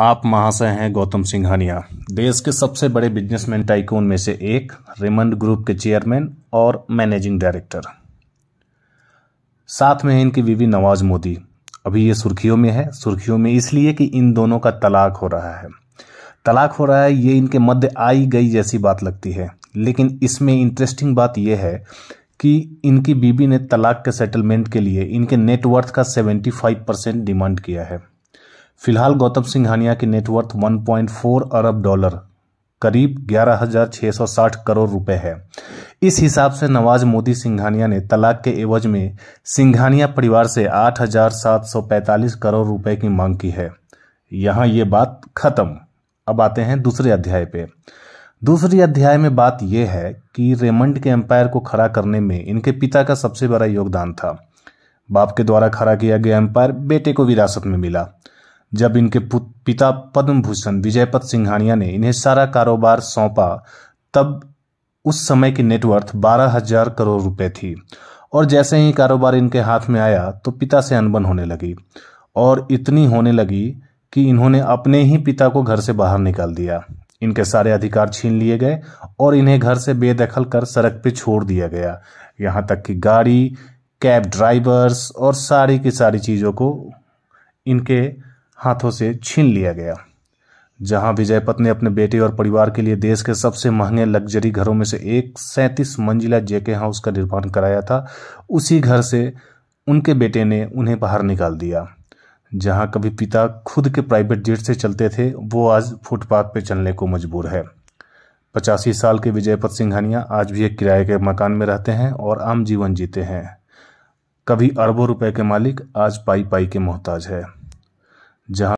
आप महाशय हैं गौतम सिंघानिया देश के सबसे बड़े बिजनेसमैन टाइकून में से एक रेमंड ग्रुप के चेयरमैन और मैनेजिंग डायरेक्टर साथ में है इनकी बीवी नवाज मोदी अभी ये सुर्खियों में है सुर्खियों में इसलिए कि इन दोनों का तलाक हो रहा है तलाक हो रहा है ये इनके मध्य आई गई जैसी बात लगती है लेकिन इसमें इंटरेस्टिंग बात यह है कि इनकी बीबी ने तलाक के सेटलमेंट के लिए इनके नेटवर्थ का 75 परसेंट डिमांड किया है फिलहाल गौतम सिंघानिया की नेटवर्थ 1.4 अरब डॉलर करीब 11,660 करोड़ रुपए है इस हिसाब से नवाज मोदी सिंघानिया ने तलाक के एवज में सिंघानिया परिवार से 8,745 करोड़ रुपए की मांग की है यहां ये बात खत्म अब आते हैं दूसरे अध्याय पे दूसरे अध्याय में बात यह है कि रेमंड के एम्पायर को खड़ा करने में इनके पिता का सबसे बड़ा योगदान था बाप के द्वारा खड़ा किया गया एम्पायर बेटे को विरासत में मिला जब इनके पिता पद्म भूषण विजयपत सिंघानिया ने इन्हें सारा कारोबार सौंपा तब उस समय की नेटवर्थ बारह हजार करोड़ रुपए थी और जैसे ही कारोबार इनके हाथ में आया तो पिता से अनबन होने लगी और इतनी होने लगी कि इन्होंने अपने ही पिता को घर से बाहर निकाल दिया इनके सारे अधिकार छीन लिए गए और इन्हें घर से बेदखल कर सड़क पर छोड़ दिया गया यहाँ तक कि गाड़ी कैब ड्राइवर्स और सारी की सारी चीज़ों को इनके हाथों से छीन लिया गया जहां विजयपत ने अपने बेटे और परिवार के लिए देश के सबसे महंगे लग्जरी घरों में से एक सैंतीस मंजिला जेके हाउस का निर्माण कराया था उसी घर से उनके बेटे ने उन्हें बाहर निकाल दिया जहां कभी पिता खुद के प्राइवेट जेट से चलते थे वो आज फुटपाथ पर चलने को मजबूर है पचासी साल के विजयपत सिंघानिया आज भी एक किराए के मकान में रहते हैं और आम जीवन जीते हैं कभी अरबों रुपए के मालिक आज पाई पाई के मोहताज है जहां